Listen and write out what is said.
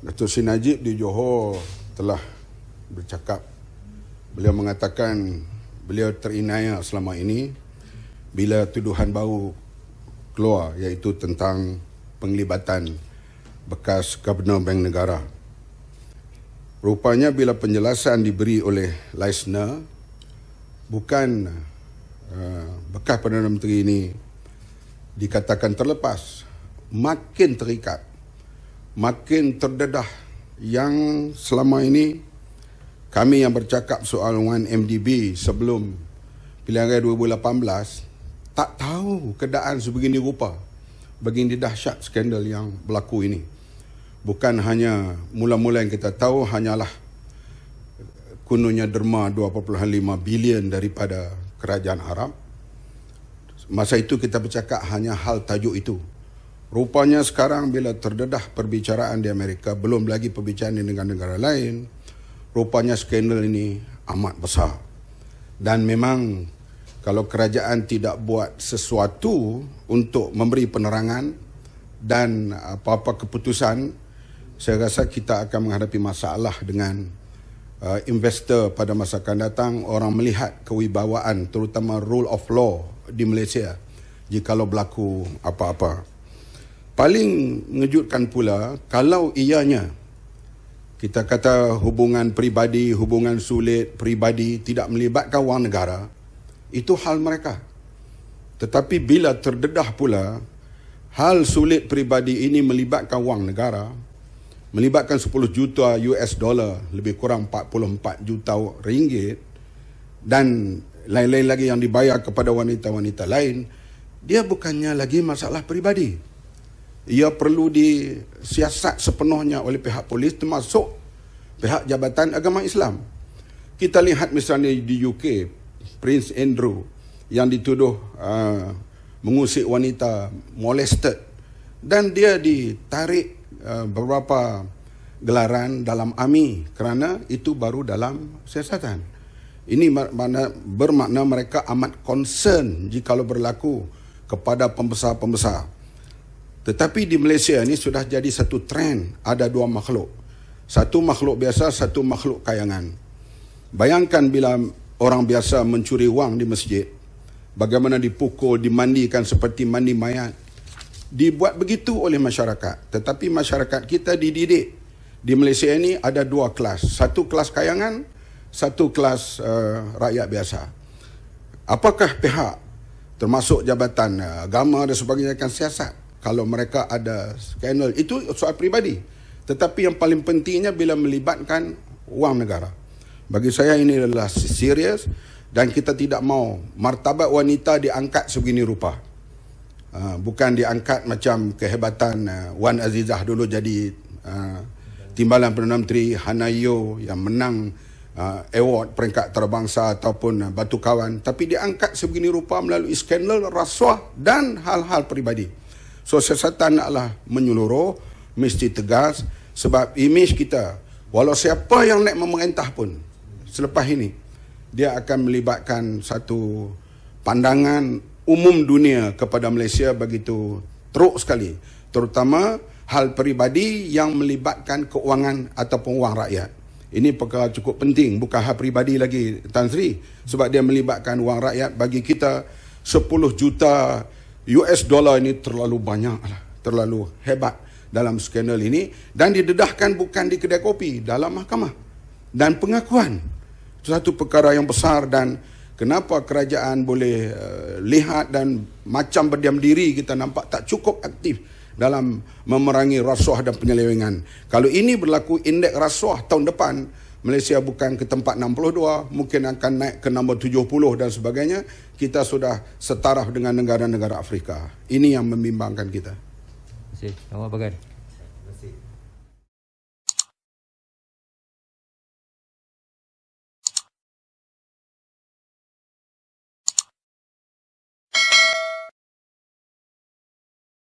Dato' Sri Najib di Johor telah bercakap beliau mengatakan beliau terinaya selama ini bila tuduhan baru keluar iaitu tentang penglibatan bekas Gubernur Bank Negara. Rupanya bila penjelasan diberi oleh Leisner bukan eh, bekas Perdana Menteri ini dikatakan terlepas makin terikat, makin terdedah yang selama ini kami yang bercakap soal 1MDB sebelum pilihan raya 2018 tak tahu keadaan sebegini rupa begini dahsyat skandal yang berlaku ini bukan hanya mula-mula yang kita tahu hanyalah kononnya derma 2.5 bilion daripada kerajaan Arab masa itu kita bercakap hanya hal tajuk itu Rupanya sekarang bila terdedah perbicaraan di Amerika, belum lagi perbicaraan di negara-negara lain, rupanya skandal ini amat besar. Dan memang kalau kerajaan tidak buat sesuatu untuk memberi penerangan dan apa-apa keputusan, saya rasa kita akan menghadapi masalah dengan uh, investor pada masa akan datang. Orang melihat kewibawaan terutama rule of law di Malaysia jikalau berlaku apa-apa. Paling mengejutkan pula kalau ianya kita kata hubungan peribadi, hubungan sulit, peribadi tidak melibatkan wang negara, itu hal mereka. Tetapi bila terdedah pula hal sulit peribadi ini melibatkan wang negara, melibatkan 10 juta US dollar, lebih kurang 44 juta ringgit dan lain-lain lagi yang dibayar kepada wanita-wanita lain, dia bukannya lagi masalah peribadi ia perlu disiasat sepenuhnya oleh pihak polis termasuk pihak Jabatan Agama Islam. Kita lihat misalnya di UK, Prince Andrew yang dituduh uh, mengusik wanita, molested dan dia ditarik uh, beberapa gelaran dalam AMI kerana itu baru dalam siasatan. Ini bermakna, bermakna mereka amat concern jika berlaku kepada pembesar-pembesar. Tetapi di Malaysia ni sudah jadi satu trend ada dua makhluk. Satu makhluk biasa, satu makhluk kayangan. Bayangkan bila orang biasa mencuri wang di masjid, bagaimana dipukul, dimandikan seperti mandi mayat. Dibuat begitu oleh masyarakat. Tetapi masyarakat kita dididik. Di Malaysia ini ada dua kelas. Satu kelas kayangan, satu kelas uh, rakyat biasa. Apakah pihak termasuk jabatan uh, agama dan sebagainya akan siasat? kalau mereka ada skandal itu soal pribadi tetapi yang paling pentingnya bila melibatkan wang negara bagi saya ini adalah serius dan kita tidak mau martabat wanita diangkat sebegini rupa ah, bukan diangkat macam kehebatan ah, Wan Azizah dulu jadi ah, timbalan Perdana Menteri Hanayo yang menang uh, award peringkat terbangsa ataupun batu kawan tapi diangkat sebegini rupa melalui skandal rasuah dan hal-hal peribadi. So siasatan naklah menyeluruh, mesti tegas sebab imej kita. Walau siapa yang nak memerintah pun selepas ini dia akan melibatkan satu pandangan umum dunia kepada Malaysia begitu teruk sekali. Terutama hal peribadi yang melibatkan keuangan ataupun wang rakyat. Ini perkara cukup penting. Bukan hal peribadi lagi, Tan Sri. Sebab dia melibatkan wang rakyat bagi kita 10 juta US dollar ini terlalu banyak lah, terlalu hebat dalam skandal ini dan didedahkan bukan di kedai kopi, dalam mahkamah. Dan pengakuan satu perkara yang besar dan kenapa kerajaan boleh uh, lihat dan macam berdiam diri kita nampak tak cukup aktif dalam memerangi rasuah dan penyelewengan. Kalau ini berlaku indeks rasuah tahun depan, Malaysia bukan ke tempat 62, mungkin akan naik ke nombor 70 dan sebagainya. Kita sudah setaraf dengan negara-negara Afrika. Ini yang membimbangkan kita. Terima kasih. Nama Bagan.